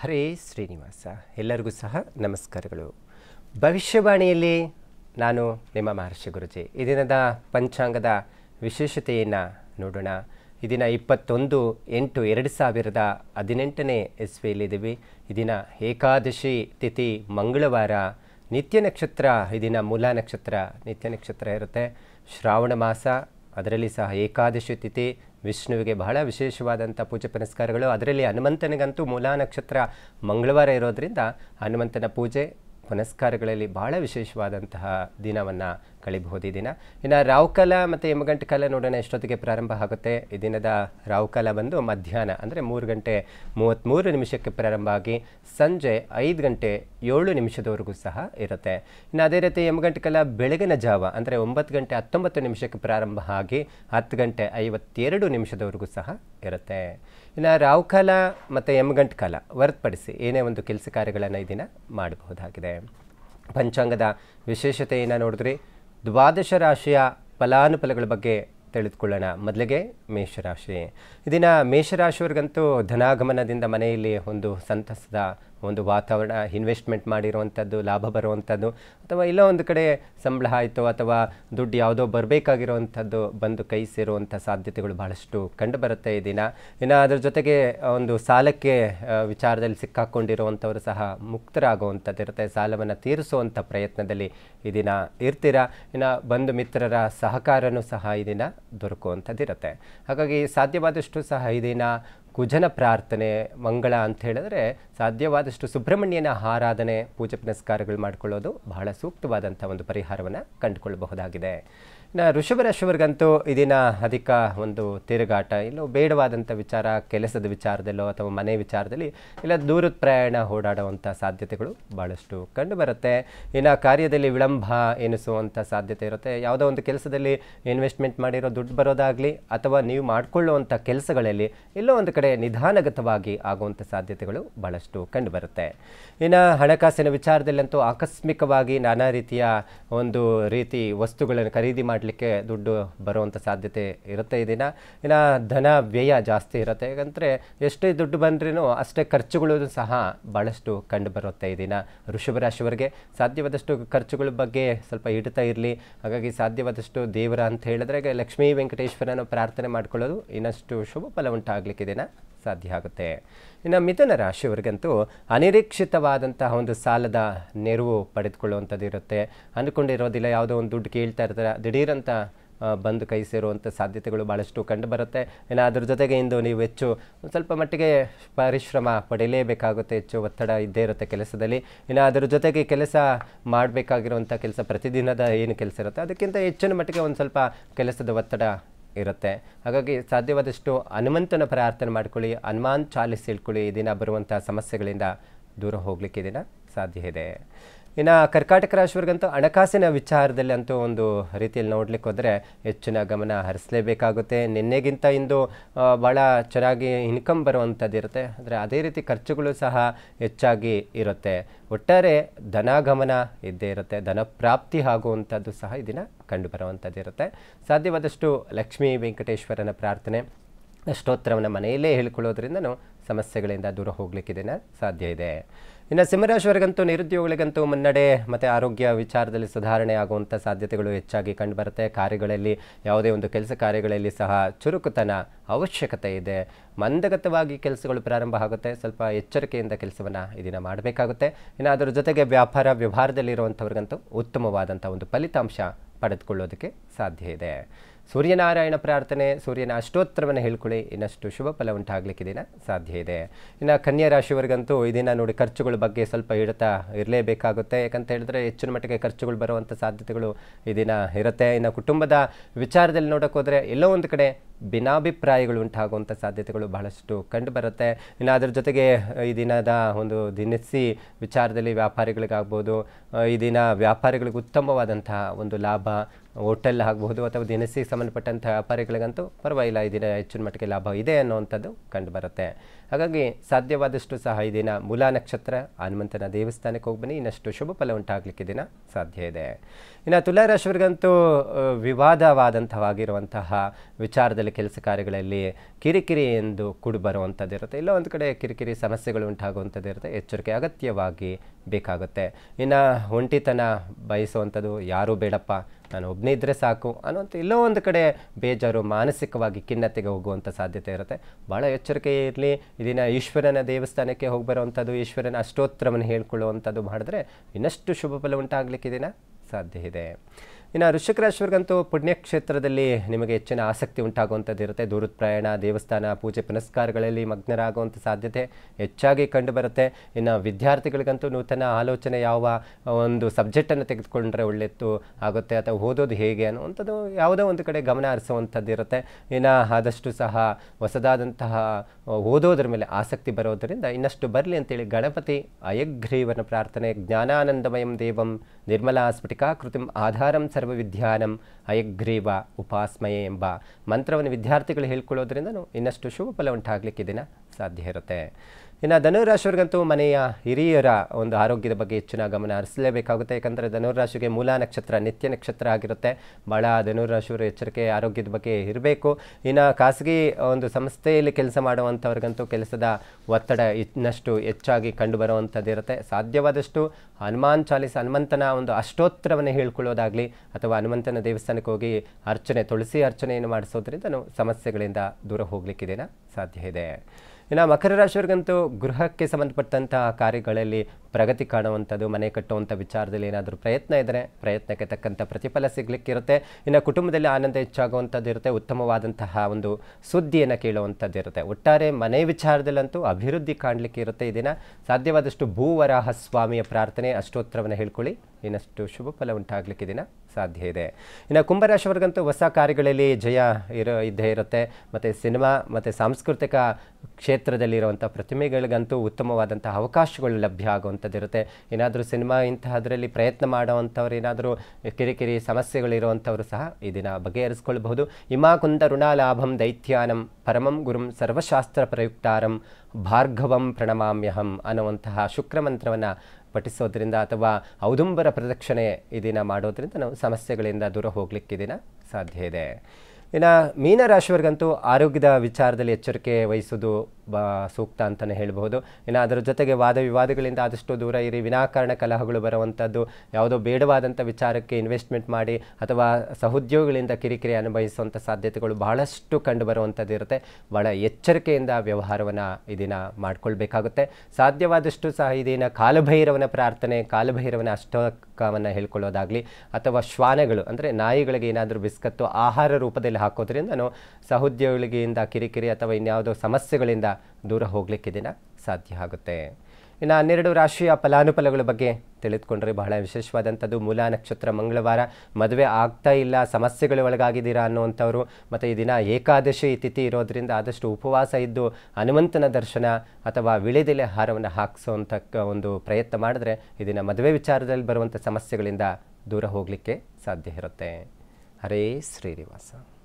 ಹರೇ ಶ್ರೀನಿವಾಸ ಎಲ್ಲರಿಗೂ ಸಹ ನಮಸ್ಕಾರಗಳು ಭವಿಷ್ಯವಾಣಿಯಲ್ಲಿ ನಾನು ನಿಮ್ಮ ಮಹರ್ಷಿ ಗುರುಜಿ ಈ ದಿನದ ಪಂಚಾಂಗದ ವಿಶೇಷತೆಯನ್ನು ನೋಡೋಣ ಈ ದಿನ ಇಪ್ಪತ್ತೊಂದು ಎಂಟು ಎರಡು ಸಾವಿರದ ಹದಿನೆಂಟನೇ ಎಸ್ವಿಯಲ್ಲಿದ್ದೀವಿ ಈ ದಿನ ಏಕಾದಶಿ ತಿಥಿ ಮಂಗಳವಾರ ನಿತ್ಯ ನಕ್ಷತ್ರ ಈ ದಿನ ಮೂಲ ನಕ್ಷತ್ರ ನಿತ್ಯ ನಕ್ಷತ್ರ ಇರುತ್ತೆ ಶ್ರಾವಣ ಮಾಸ ಅದರಲ್ಲಿ ಸಹ ಏಕಾದಶಿ ತಿಥಿ ವಿಷ್ಣುವಿಗೆ ಬಹಳ ವಿಶೇಷವಾದಂಥ ಪೂಜೆ ಪುನಸ್ಕಾರಗಳು ಅದರಲ್ಲಿ ಹನುಮಂತನಿಗಂತೂ ಮೂಲಾ ನಕ್ಷತ್ರ ಮಂಗಳವಾರ ಇರೋದರಿಂದ ಹನುಮಂತನ ಪೂಜೆ ಪುನಸ್ಕಾರಗಳಲ್ಲಿ ಬಹಳ ವಿಶೇಷವಾದಂತಹ ದಿನವನ್ನು ಕಳಿಬಹುದು ಈ ದಿನ ಇನ್ನು ರಾಹುಕಾಲ ಮತ್ತು ಯಮಗಂಟ್ ಕಾಲ ನೋಡೋಣ ಎಷ್ಟೊತ್ತಿಗೆ ಪ್ರಾರಂಭ ಆಗುತ್ತೆ ಈ ದಿನದ ರಾಹುಕಾಲ ಬಂದು ಮಧ್ಯಾಹ್ನ ಅಂದರೆ ಮೂರು ಗಂಟೆ ಮೂವತ್ತ್ಮೂರು ನಿಮಿಷಕ್ಕೆ ಪ್ರಾರಂಭ ಆಗಿ ಸಂಜೆ ಐದು ಗಂಟೆ ಏಳು ನಿಮಿಷದವರೆಗೂ ಸಹ ಇರುತ್ತೆ ಇನ್ನು ಅದೇ ರೀತಿ ಯಮಗಂಟ ಕಾಲ ಬೆಳಗಿನ ಜಾವ ಅಂದರೆ ಒಂಬತ್ತು ಗಂಟೆ ಹತ್ತೊಂಬತ್ತು ನಿಮಿಷಕ್ಕೆ ಪ್ರಾರಂಭ ಆಗಿ ಹತ್ತು ಗಂಟೆ ಐವತ್ತೆರಡು ನಿಮಿಷದವರೆಗೂ ಸಹ ಇರುತ್ತೆ ಇನ್ನು ರಾವ್ ಕಾಲ ಮತ್ತು ಯಮಗಂಟ್ ಕಾಲ ಹೊರತುಪಡಿಸಿ ಏನೇ ಒಂದು ಕೆಲಸ ಕಾರ್ಯಗಳನ್ನು ಇದನ್ನು ಮಾಡಬಹುದಾಗಿದೆ ಪಂಚಾಂಗದ ವಿಶೇಷತೆ ಏನ ನೋಡಿದ್ರಿ ದ್ವಾದಶ ರಾಶಿಯ ಫಲಾನುಫಲಗಳ ಬಗ್ಗೆ ತಿಳಿದುಕೊಳ್ಳೋಣ ಮೊದಲಿಗೆ ಮೇಷರಾಶಿ ಇದನ್ನು ಮೇಷರಾಶಿಯವ್ರಿಗಂತೂ ಧನಾಗಮನದಿಂದ ಮನೆಯಲ್ಲಿ ಒಂದು ಸಂತಸದ ಒಂದು ವಾತಾವರಣ ಇನ್ವೆಸ್ಟ್ಮೆಂಟ್ ಮಾಡಿರುವಂಥದ್ದು ಲಾಭ ಬರುವಂಥದ್ದು ಅಥವಾ ಇಲ್ಲ ಒಂದು ಕಡೆ ಸಂಬಳ ಆಯಿತು ಅಥವಾ ದುಡ್ಡು ಯಾವುದೋ ಬರಬೇಕಾಗಿರುವಂಥದ್ದು ಬಂದು ಕೈ ಸೇರುವಂಥ ಸಾಧ್ಯತೆಗಳು ಬಹಳಷ್ಟು ಕಂಡು ಬರುತ್ತೆ ಈ ದಿನ ಇನ್ನು ಅದರ ಜೊತೆಗೆ ಒಂದು ಸಾಲಕ್ಕೆ ವಿಚಾರದಲ್ಲಿ ಸಿಕ್ಕಾಕೊಂಡಿರುವಂಥವರು ಸಹ ಮುಕ್ತರಾಗುವಂಥದ್ದು ಇರುತ್ತೆ ಸಾಲವನ್ನು ತೀರಿಸುವಂಥ ಪ್ರಯತ್ನದಲ್ಲಿ ಈ ದಿನ ಇರ್ತೀರ ಇನ್ನು ಬಂಧು ಮಿತ್ರರ ಸಹಕಾರನೂ ಸಹ ಈ ದಿನ ದೊರಕುವಂಥದ್ದಿರುತ್ತೆ ಹಾಗಾಗಿ ಸಾಧ್ಯವಾದಷ್ಟು ಸಹ ಈ ದಿನ ಕುಜನ ಪ್ರಾರ್ಥನೆ ಮಂಗಳ ಅಂತ ಹೇಳಿದ್ರೆ ಸಾಧ್ಯವಾದಷ್ಟು ಸುಬ್ರಹ್ಮಣ್ಯನ ಆರಾಧನೆ ಪೂಜೆ ಪುನಸ್ಕಾರಗಳು ಮಾಡಿಕೊಳ್ಳೋದು ಬಹಳ ಸೂಕ್ತವಾದಂಥ ಒಂದು ಪರಿಹಾರವನ್ನು ಕಂಡುಕೊಳ್ಳಬಹುದಾಗಿದೆ ಇನ್ನು ಅವರಿಗಂತೂ ಇದಿನ ಅಧಿಕ ಒಂದು ತಿರುಗಾಟ ಇಲ್ಲೋ ಬೇಡವಾದಂಥ ವಿಚಾರ ಕೆಲಸದ ವಿಚಾರದಲ್ಲೋ ಅಥವಾ ಮನೆ ವಿಚಾರದಲ್ಲಿ ಇಲ್ಲ ದೂರದ ಪ್ರಯಾಣ ಓಡಾಡುವಂಥ ಸಾಧ್ಯತೆಗಳು ಭಾಳಷ್ಟು ಕಂಡುಬರುತ್ತೆ ಇನ್ನು ಕಾರ್ಯದಲ್ಲಿ ವಿಳಂಬ ಎನಿಸುವಂಥ ಸಾಧ್ಯತೆ ಇರುತ್ತೆ ಯಾವುದೋ ಒಂದು ಕೆಲಸದಲ್ಲಿ ಇನ್ವೆಸ್ಟ್ಮೆಂಟ್ ಮಾಡಿರೋ ದುಡ್ಡು ಬರೋದಾಗಲಿ ಅಥವಾ ನೀವು ಮಾಡಿಕೊಳ್ಳುವಂಥ ಕೆಲಸಗಳಲ್ಲಿ ಎಲ್ಲೋ ಒಂದು ಕಡೆ ನಿಧಾನಗತವಾಗಿ ಆಗುವಂಥ ಸಾಧ್ಯತೆಗಳು ಭಾಳಷ್ಟು ಕಂಡುಬರುತ್ತೆ ಇನ್ನು ಹಣಕಾಸಿನ ವಿಚಾರದಲ್ಲಂತೂ ಆಕಸ್ಮಿಕವಾಗಿ ನಾನಾ ರೀತಿಯ ಒಂದು ರೀತಿ ವಸ್ತುಗಳನ್ನು ಖರೀದಿ ಮಾಡಲಿಕ್ಕೆ ದುಡ್ಡು ಬರುವಂಥ ಸಾಧ್ಯತೆ ಇರುತ್ತೆ ಈ ದಿನ ಇನ್ನು ಧನ ವ್ಯಯ ಜಾಸ್ತಿ ಇರುತ್ತೆ ಯಾಕಂದರೆ ಎಷ್ಟೇ ದುಡ್ಡು ಬಂದ್ರೂ ಅಷ್ಟೇ ಖರ್ಚುಗಳು ಸಹ ಭಾಳಷ್ಟು ಕಂಡುಬರುತ್ತೆ ದಿನ ಋಷಭ ರಾಶಿವರಿಗೆ ಸಾಧ್ಯವಾದಷ್ಟು ಖರ್ಚುಗಳ ಬಗ್ಗೆ ಸ್ವಲ್ಪ ಇಡ್ತಾ ಇರಲಿ ಹಾಗಾಗಿ ಸಾಧ್ಯವಾದಷ್ಟು ದೇವರ ಅಂತ ಹೇಳಿದ್ರೆ ಲಕ್ಷ್ಮೀ ವೆಂಕಟೇಶ್ವರನ ಪ್ರಾರ್ಥನೆ ಮಾಡ್ಕೊಳ್ಳೋದು ಇನ್ನಷ್ಟು ಶುಭ ಫಲ ಉಂಟಾಗಲಿಕ್ಕೆ ದಿನ ಸಾಧ್ಯ ಆಗುತ್ತೆ ಇನ್ನು ಮಿಥುನ ರಾಶಿಯವರಿಗಂತೂ ಅನಿರೀಕ್ಷಿತವಾದಂತಹ ಒಂದು ಸಾಲದ ನೆರವು ಪಡೆದುಕೊಳ್ಳುವಂಥದ್ದು ಇರುತ್ತೆ ಅಂದ್ಕೊಂಡಿರೋದಿಲ್ಲ ಯಾವುದೋ ಒಂದು ದುಡ್ಡು ಕೇಳ್ತಾ ಇರ್ತಾರೆ ದಿಢೀರಂತ ಬಂದು ಕೈ ಸೇರುವಂಥ ಸಾಧ್ಯತೆಗಳು ಭಾಳಷ್ಟು ಕಂಡು ಬರುತ್ತೆ ಇನ್ನು ಅದ್ರ ಜೊತೆಗೆ ಇಂದು ನೀವು ಹೆಚ್ಚು ಸ್ವಲ್ಪ ಮಟ್ಟಿಗೆ ಪರಿಶ್ರಮ ಪಡೆಯಲೇಬೇಕಾಗುತ್ತೆ ಹೆಚ್ಚು ಒತ್ತಡ ಇದ್ದೇ ಇರುತ್ತೆ ಕೆಲಸದಲ್ಲಿ ಇನ್ನು ಅದರ ಜೊತೆಗೆ ಕೆಲಸ ಮಾಡಬೇಕಾಗಿರುವಂಥ ಕೆಲಸ ಪ್ರತಿದಿನದ ಏನು ಕೆಲಸ ಇರುತ್ತೆ ಅದಕ್ಕಿಂತ ಹೆಚ್ಚಿನ ಮಟ್ಟಿಗೆ ಒಂದು ಸ್ವಲ್ಪ ಕೆಲಸದ ಒತ್ತಡ ಇರುತ್ತೆ ಹಾಗಾಗಿ ಸಾಧ್ಯವಾದಷ್ಟು ಹನುಮಂತನ ಪ್ರಾರ್ಥನೆ ಮಾಡ್ಕೊಳ್ಳಿ ಹನುಮಾನ್ ಚಾಲಿಸಿ ಇಳ್ಕೊಳ್ಳಿ ಈ ದಿನ ಬರುವಂಥ ಸಮಸ್ಯೆಗಳಿಂದ ದೂರ ಹೋಗ್ಲಿಕ್ಕೆ ಇದನ್ನು ಸಾಧ್ಯ ಇದೆ ಇನ್ನು ಕರ್ಕಾಟಕ ರಾಶಿಯವರಿಗಂತೂ ಹಣಕಾಸಿನ ವಿಚಾರದಲ್ಲಿ ಅಂತೂ ಒಂದು ರೀತಿಯಲ್ಲಿ ನೋಡ್ಲಿಕ್ಕೆ ಹೋದರೆ ಹೆಚ್ಚಿನ ಗಮನ ಹರಿಸಲೇಬೇಕಾಗುತ್ತೆ ನಿನ್ನೆಗಿಂತ ಇಂದು ಭಾಳ ಚೆನ್ನಾಗಿ ಇನ್ಕಮ್ ಬರುವಂಥದ್ದು ಇರುತ್ತೆ ಅದೇ ರೀತಿ ಖರ್ಚುಗಳು ಸಹ ಹೆಚ್ಚಾಗಿ ಇರುತ್ತೆ ಒಟ್ಟಾರೆ ಧನಗಮನ ಇದ್ದೇ ಇರುತ್ತೆ ಧನ ಪ್ರಾಪ್ತಿ ಆಗುವಂಥದ್ದು ಸಹ ಇದನ್ನು ಕಂಡು ಬರುವಂಥದ್ದು ಇರುತ್ತೆ ಸಾಧ್ಯವಾದಷ್ಟು ಲಕ್ಷ್ಮೀ ವೆಂಕಟೇಶ್ವರನ ಪ್ರಾರ್ಥನೆ ಸ್ತೋತ್ರವನ್ನು ಮನೆಯಲ್ಲೇ ಹೇಳ್ಕೊಳ್ಳೋದ್ರಿಂದ ಸಮಸ್ಯೆಗಳಿಂದ ದೂರ ಇದನ್ನು ಸಾಧ್ಯ ಇದೆ ಇನ್ನು ಸಿಂಹರಾಶಿವರಿಗಂತೂ ನಿರುದ್ಯೋಗಿಗಳಿಗಂತೂ ಮುನ್ನಡೆ ಮತ್ತು ಆರೋಗ್ಯ ವಿಚಾರದಲ್ಲಿ ಸುಧಾರಣೆ ಆಗುವಂಥ ಸಾಧ್ಯತೆಗಳು ಹೆಚ್ಚಾಗಿ ಕಂಡುಬರುತ್ತೆ ಕಾರ್ಯಗಳಲ್ಲಿ ಯಾವುದೇ ಒಂದು ಕೆಲಸ ಕಾರ್ಯಗಳಲ್ಲಿ ಸಹ ಚುರುಕುತನ ಅವಶ್ಯಕತೆ ಇದೆ ಮಂದಗತವಾಗಿ ಕೆಲಸಗಳು ಪ್ರಾರಂಭ ಆಗುತ್ತೆ ಸ್ವಲ್ಪ ಎಚ್ಚರಿಕೆಯಿಂದ ಕೆಲಸವನ್ನು ಇದನ್ನು ಮಾಡಬೇಕಾಗುತ್ತೆ ಇನ್ನು ಅದರ ಜೊತೆಗೆ ವ್ಯಾಪಾರ ವ್ಯವಹಾರದಲ್ಲಿರುವಂಥವ್ರಿಗಂತೂ ಉತ್ತಮವಾದಂಥ ಒಂದು ಫಲಿತಾಂಶ ಪಡೆದುಕೊಳ್ಳೋದಕ್ಕೆ ಸಾಧ್ಯ ಇದೆ ಸೂರ್ಯನಾರಾಯಣ ಪ್ರಾರ್ಥನೆ ಸೂರ್ಯನ ಅಷ್ಟೋತ್ತರವನ್ನು ಹೇಳ್ಕೊಳ್ಳಿ ಇನ್ನಷ್ಟು ಶುಭ ಫಲ ಉಂಟಾಗಲಿಕ್ಕೆ ದಿನ ಸಾಧ್ಯ ಇದೆ ಇನ್ನು ಕನ್ಯಾ ಈ ದಿನ ನೋಡಿ ಖರ್ಚುಗಳ ಬಗ್ಗೆ ಸ್ವಲ್ಪ ಹಿಡಿತಾ ಇರಲೇಬೇಕಾಗುತ್ತೆ ಯಾಕಂತ ಹೇಳಿದ್ರೆ ಹೆಚ್ಚಿನ ಮಟ್ಟಿಗೆ ಖರ್ಚುಗಳು ಬರುವಂಥ ಸಾಧ್ಯತೆಗಳು ಈ ದಿನ ಇರುತ್ತೆ ಇನ್ನು ಕುಟುಂಬದ ವಿಚಾರದಲ್ಲಿ ನೋಡೋಕ್ಕೋದ್ರೆ ಎಲ್ಲೋ ಒಂದು ಕಡೆ ಭಿನ್ನಾಭಿಪ್ರಾಯಗಳು ಉಂಟಾಗುವಂಥ ಸಾಧ್ಯತೆಗಳು ಬಹಳಷ್ಟು ಕಂಡುಬರುತ್ತೆ ಇನ್ನು ಅದರ ಜೊತೆಗೆ ಈ ದಿನದ ಒಂದು ದಿನಸಿ ವಿಚಾರದಲ್ಲಿ ವ್ಯಾಪಾರಿಗಳಿಗಾಗ್ಬೋದು ಈ ದಿನ ವ್ಯಾಪಾರಿಗಳಿಗೆ ಉತ್ತಮವಾದಂತಹ ಒಂದು ಲಾಭ ಹೋಟೆಲ್ ಆಗ್ಬೋದು ಅಥವಾ ದಿನಸಿ ಸಂಬಂಧಪಟ್ಟಂಥ ವ್ಯಾಪಾರಿಗಳಿಗಂತೂ ಪರವಾಗಿಲ್ಲ ಈ ದಿನ ಹೆಚ್ಚಿನ ಮಟ್ಟಿಗೆ ಲಾಭ ಇದೆ ಅನ್ನುವಂಥದ್ದು ಕಂಡುಬರುತ್ತೆ ಹಾಗಾಗಿ ಸಾಧ್ಯವಾದಷ್ಟು ಸಹ ಈ ದಿನ ಮೂಲಾ ನಕ್ಷತ್ರ ಹನುಮಂತನ ದೇವಸ್ಥಾನಕ್ಕೆ ಹೋಗಿ ಬನ್ನಿ ಇನ್ನಷ್ಟು ಶುಭ ಫಲ ಉಂಟಾಗಲಿಕ್ಕೆ ದಿನ ಸಾಧ್ಯ ಇದೆ ಇನ್ನು ತುಲಾರಾಶಿವರಿಗಂತೂ ವಿವಾದವಾದಂಥವಾಗಿರುವಂತಹ ವಿಚಾರದಲ್ಲಿ ಕೆಲಸ ಕಾರ್ಯಗಳಲ್ಲಿ ಕಿರಿಕಿರಿ ಎಂದು ಕೂಡಿ ಇರುತ್ತೆ ಇಲ್ಲ ಒಂದು ಕಡೆ ಕಿರಿಕಿರಿ ಸಮಸ್ಯೆಗಳು ಉಂಟಾಗುವಂಥದ್ದು ಇರುತ್ತೆ ಎಚ್ಚರಿಕೆ ಅಗತ್ಯವಾಗಿ ಬೇಕಾಗುತ್ತೆ ಇನ್ನು ಒಂಟಿತನ ಬಯಸುವಂಥದ್ದು ಯಾರೂ ಬೇಡಪ್ಪ ನಾನು ಒಬ್ಬನೇ ಇದ್ದರೆ ಸಾಕು ಅನ್ನೋಂಥ ಎಲ್ಲೋ ಒಂದು ಕಡೆ ಬೇಜಾರು ಮಾನಸಿಕವಾಗಿ ಖಿನ್ನತೆಗೆ ಹೋಗುವಂಥ ಸಾಧ್ಯತೆ ಇರುತ್ತೆ ಭಾಳ ಎಚ್ಚರಿಕೆ ಇರಲಿ ಇದನ್ನು ಈಶ್ವರನ ದೇವಸ್ಥಾನಕ್ಕೆ ಹೋಗಿ ಬರುವಂಥದ್ದು ಈಶ್ವರನ ಅಷ್ಟೋತ್ತರವನ್ನು ಹೇಳ್ಕೊಳ್ಳುವಂಥದ್ದು ಮಾಡಿದ್ರೆ ಇನ್ನಷ್ಟು ಶುಭ ಫಲ ಉಂಟಾಗಲಿಕ್ಕೆ ಇದನ್ನು ಸಾಧ್ಯ ಇದೆ ಇನ್ನು ಋಷಿಕರಾಶ್ವರ್ಗಂತೂ ಪುಣ್ಯಕ್ಷೇತ್ರದಲ್ಲಿ ನಿಮಗೆ ಹೆಚ್ಚಿನ ಆಸಕ್ತಿ ಉಂಟಾಗುವಂಥದ್ದು ಇರುತ್ತೆ ದೂರದ ಪ್ರಯಾಣ ದೇವಸ್ಥಾನ ಪೂಜೆ ಪುನಸ್ಕಾರಗಳಲ್ಲಿ ಮಗ್ನರಾಗುವಂಥ ಸಾಧ್ಯತೆ ಹೆಚ್ಚಾಗಿ ಕಂಡುಬರುತ್ತೆ ಇನ್ನು ವಿದ್ಯಾರ್ಥಿಗಳಿಗಂತೂ ನೂತನ ಆಲೋಚನೆ ಯಾವ ಒಂದು ಸಬ್ಜೆಕ್ಟನ್ನು ತೆಗೆದುಕೊಂಡ್ರೆ ಒಳ್ಳೆದು ಆಗುತ್ತೆ ಅಥವಾ ಓದೋದು ಹೇಗೆ ಅನ್ನುವಂಥದ್ದು ಯಾವುದೋ ಒಂದು ಕಡೆ ಗಮನ ಹರಿಸುವಂಥದ್ದು ಇರುತ್ತೆ ಇನ್ನು ಆದಷ್ಟು ಸಹ ಹೊಸದಾದಂತಹ ಓದೋದ್ರ ಮೇಲೆ ಆಸಕ್ತಿ ಬರೋದರಿಂದ ಇನ್ನಷ್ಟು ಬರಲಿ ಅಂತೇಳಿ ಗಣಪತಿ ಅಯಗ್ರೀವನ ಪ್ರಾರ್ಥನೆ ಜ್ಞಾನಾನಂದಮಯಂ ದೇವಂ ನಿರ್ಮಲಾ ಸ್ಫಟಿಕಾ ಕೃತಿಂ ಆಧಾರಂ ವಿದ್ಯಾನಂ ಅಯಗ್ರೀವ ಉಪಾಸ್ಮಯೇ ಎಂಬ ಮಂತ್ರವನ್ನು ವಿದ್ಯಾರ್ಥಿಗಳು ಹೇಳ್ಕೊಳ್ಳೋದ್ರಿಂದ ಇನ್ನಷ್ಟು ಶುಭ ಫಲ ಉಂಟಾಗಲಿಕ್ಕೆ ದಿನ ಸಾಧ್ಯ ಇರುತ್ತೆ ಇನ್ನು ಧನುರಾಶಿಯವ್ರಿಗಂತೂ ಮನೆಯ ಹಿರಿಯರ ಒಂದು ಆರೋಗ್ಯದ ಬಗ್ಗೆ ಹೆಚ್ಚಿನ ಗಮನ ಹರಿಸಲೇಬೇಕಾಗುತ್ತೆ ಯಾಕಂದರೆ ರಾಶಿಗೆ ಮೂಲ ನಕ್ಷತ್ರ ನಿತ್ಯ ನಕ್ಷತ್ರ ಆಗಿರುತ್ತೆ ಭಾಳ ಧನುರಾಶಿಯವರು ಎಚ್ಚರಿಕೆ ಆರೋಗ್ಯದ ಬಗ್ಗೆ ಇರಬೇಕು ಇನ್ನು ಖಾಸಗಿ ಒಂದು ಸಂಸ್ಥೆಯಲ್ಲಿ ಕೆಲಸ ಮಾಡುವಂಥವ್ರಿಗಂತೂ ಕೆಲಸದ ಒತ್ತಡ ಇನ್ನಷ್ಟು ಹೆಚ್ಚಾಗಿ ಬರುವಂಥದ್ದಿರುತ್ತೆ ಸಾಧ್ಯವಾದಷ್ಟು ಹನುಮಾನ್ ಚಾಲಿಸ ಹನುಮಂತನ ಒಂದು ಅಷ್ಟೋತ್ತರವನ್ನು ಹೇಳ್ಕೊಳ್ಳೋದಾಗಲಿ ಅಥವಾ ಹನುಮಂತನ ದೇವಸ್ಥಾನಕ್ಕೆ ಹೋಗಿ ಅರ್ಚನೆ ತುಳಸಿ ಅರ್ಚನೆಯನ್ನು ಮಾಡಿಸೋದ್ರಿಂದ ಸಮಸ್ಯೆಗಳಿಂದ ದೂರ ಹೋಗಲಿಕ್ಕಿದೆನ ಸಾಧ್ಯ ಇದೆ ಇನ್ನು ಮಕರ ರಾಶಿಯವ್ರಿಗಂತೂ ಗೃಹಕ್ಕೆ ಸಂಬಂಧಪಟ್ಟಂತಹ ಕಾರ್ಯಗಳಲ್ಲಿ ಪ್ರಗತಿ ಕಾಣುವಂಥದ್ದು ಮನೆ ಕಟ್ಟುವಂಥ ವಿಚಾರದಲ್ಲಿ ಏನಾದರೂ ಪ್ರಯತ್ನ ಇದ್ದರೆ ಪ್ರಯತ್ನಕ್ಕೆ ತಕ್ಕಂಥ ಪ್ರತಿಫಲ ಸಿಗಲಿಕ್ಕಿರುತ್ತೆ ಇನ್ನು ಕುಟುಂಬದಲ್ಲಿ ಆನಂದ ಹೆಚ್ಚಾಗುವಂಥದ್ದು ಇರುತ್ತೆ ಉತ್ತಮವಾದಂತಹ ಒಂದು ಸುದ್ದಿಯನ್ನು ಕೇಳುವಂಥದ್ದು ಇರುತ್ತೆ ಒಟ್ಟಾರೆ ಮನೆ ವಿಚಾರದಲ್ಲಂತೂ ಅಭಿವೃದ್ಧಿ ಕಾಣಲಿಕ್ಕೆ ಇರುತ್ತೆ ಇದನ್ನು ಸಾಧ್ಯವಾದಷ್ಟು ಭೂವರಾಹ ಸ್ವಾಮಿಯ ಪ್ರಾರ್ಥನೆ ಅಷ್ಟೋತ್ತರವನ್ನು ಹೇಳ್ಕೊಳ್ಳಿ ಇನ್ನಷ್ಟು ಶುಭ ಫಲ ಉಂಟಾಗಲಿಕ್ಕೆ ದಿನ ಸಾಧ್ಯ ಇದೆ ಇನ್ನು ಕುಂಭರಾಶಿವರ್ಗಂತೂ ಹೊಸ ಕಾರ್ಯಗಳಲ್ಲಿ ಜಯ ಇರೋ ಇದ್ದೇ ಇರುತ್ತೆ ಮತ್ತು ಸಿನಿಮಾ ಮತ್ತು ಸಾಂಸ್ಕೃತಿಕ ಕ್ಷೇತ್ರದಲ್ಲಿರುವಂಥ ಪ್ರತಿಮೆಗಳಿಗಂತೂ ಉತ್ತಮವಾದಂಥ ಅವಕಾಶಗಳು ಲಭ್ಯ ಆಗುವಂಥದ್ದಿರುತ್ತೆ ಏನಾದರೂ ಸಿನಿಮಾ ಇಂತಹದರಲ್ಲಿ ಪ್ರಯತ್ನ ಮಾಡೋವಂಥವ್ರು ಏನಾದರೂ ಕಿರಿಕಿರಿ ಸಮಸ್ಯೆಗಳಿರುವಂಥವರು ಸಹ ಈ ದಿನ ಬಗೆಹರಿಸ್ಕೊಳ್ಬಹುದು ಇಮಾಕುಂದ ಕುಂದ ಋಣಾಲಾಭಂ ದೈತ್ಯಾನಂ ಪರಮಂ ಗುರುಂ ಸರ್ವಶಾಸ್ತ್ರ ಪ್ರಯುಕ್ತಾರಂ ಭಾರ್ಗವಂ ಪ್ರಣಮಾಮ್ಯಹಂ ಅನ್ನುವಂತಹ ಶುಕ್ರಮಂತ್ರವನ್ನು ಪಠಿಸೋದ್ರಿಂದ ಅಥವಾ ಔದುಂಬರ ಪ್ರದಕ್ಷಿಣೆ ಇದನ್ನು ಮಾಡೋದ್ರಿಂದ ನಾವು ಸಮಸ್ಯೆಗಳಿಂದ ದೂರ ಹೋಗ್ಲಿಕ್ಕೆ ಇದನ್ನು ಸಾಧ್ಯ ಇದೆ ಇನ್ನು ಮೀನರಾಶಿವರ್ಗಂತೂ ಆರೋಗ್ಯದ ವಿಚಾರದಲ್ಲಿ ಎಚ್ಚರಿಕೆ ವಹಿಸೋದು ಬ ಸೂಕ್ತ ಅಂತಲೇ ಹೇಳ್ಬೋದು ಇನ್ನು ಅದರ ಜೊತೆಗೆ ವಾದ ವಿವಾದಗಳಿಂದ ಆದಷ್ಟು ದೂರ ಇರಿ ವಿನಾಕಾರಣ ಕಲಹಗಳು ಬರುವಂಥದ್ದು ಯಾವುದೋ ಬೇಡವಾದಂಥ ವಿಚಾರಕ್ಕೆ ಇನ್ವೆಸ್ಟ್ಮೆಂಟ್ ಮಾಡಿ ಅಥವಾ ಸಹೋದ್ಯೋಗಿಗಳಿಂದ ಕಿರಿಕಿರಿ ಅನುಭವಿಸುವಂಥ ಸಾಧ್ಯತೆಗಳು ಬಹಳಷ್ಟು ಕಂಡುಬರುವಂಥದ್ದು ಇರುತ್ತೆ ಭಾಳ ಎಚ್ಚರಿಕೆಯಿಂದ ವ್ಯವಹಾರವನ್ನು ಇದನ್ನು ಮಾಡಿಕೊಳ್ಬೇಕಾಗುತ್ತೆ ಸಾಧ್ಯವಾದಷ್ಟು ಸಹ ಇದೀನ ಕಾಲಭೈರವನ ಪ್ರಾರ್ಥನೆ ಕಾಲಭೈರವನ ಅಷ್ಟಕವನ್ನು ಹೇಳ್ಕೊಳ್ಳೋದಾಗಲಿ ಅಥವಾ ಶ್ವಾನಗಳು ಅಂದರೆ ನಾಯಿಗಳಿಗೆ ಏನಾದರೂ ಬಿಸ್ಕತ್ತು ಆಹಾರ ರೂಪದಲ್ಲಿ ಹಾಕೋದ್ರಿಂದ ಸಹೋದ್ಯೋಗಿಗಳಿಂದ ಕಿರಿಕಿರಿ ಅಥವಾ ಇನ್ಯಾವುದೋ ಸಮಸ್ಯೆಗಳಿಂದ ದೂರ ಹೋಗಲಿಕ್ಕೆ ದಿನ ಸಾಧ್ಯ ಆಗುತ್ತೆ ಇನ್ನು ಹನ್ನೆರಡು ರಾಷ್ಟ್ರೀಯ ಫಲಾನುಫಲಗಳ ಬಗ್ಗೆ ತಿಳಿದುಕೊಂಡ್ರೆ ಬಹಳ ವಿಶೇಷವಾದಂಥದ್ದು ಮೂಲ ನಕ್ಷತ್ರ ಮಂಗಳವಾರ ಮದುವೆ ಆಗ್ತಾ ಇಲ್ಲ ಸಮಸ್ಯೆಗಳು ಒಳಗಾಗಿದ್ದೀರಾ ಅನ್ನುವಂಥವ್ರು ಮತ್ತು ಈ ದಿನ ಏಕಾದಶಿ ತಿಥಿ ಇರೋದರಿಂದ ಆದಷ್ಟು ಉಪವಾಸ ಇದ್ದು ಹನುಮಂತನ ದರ್ಶನ ಅಥವಾ ವಿಳೆದೆಲೆ ಹಾರವನ್ನು ಹಾಕಿಸೋವಂಥ ಒಂದು ಪ್ರಯತ್ನ ಮಾಡಿದ್ರೆ ಇದನ್ನು ಮದುವೆ ವಿಚಾರದಲ್ಲಿ ಬರುವಂಥ ಸಮಸ್ಯೆಗಳಿಂದ ದೂರ ಹೋಗಲಿಕ್ಕೆ ಸಾಧ್ಯ ಇರುತ್ತೆ ಹರೇ ಶ್ರೀನಿವಾಸ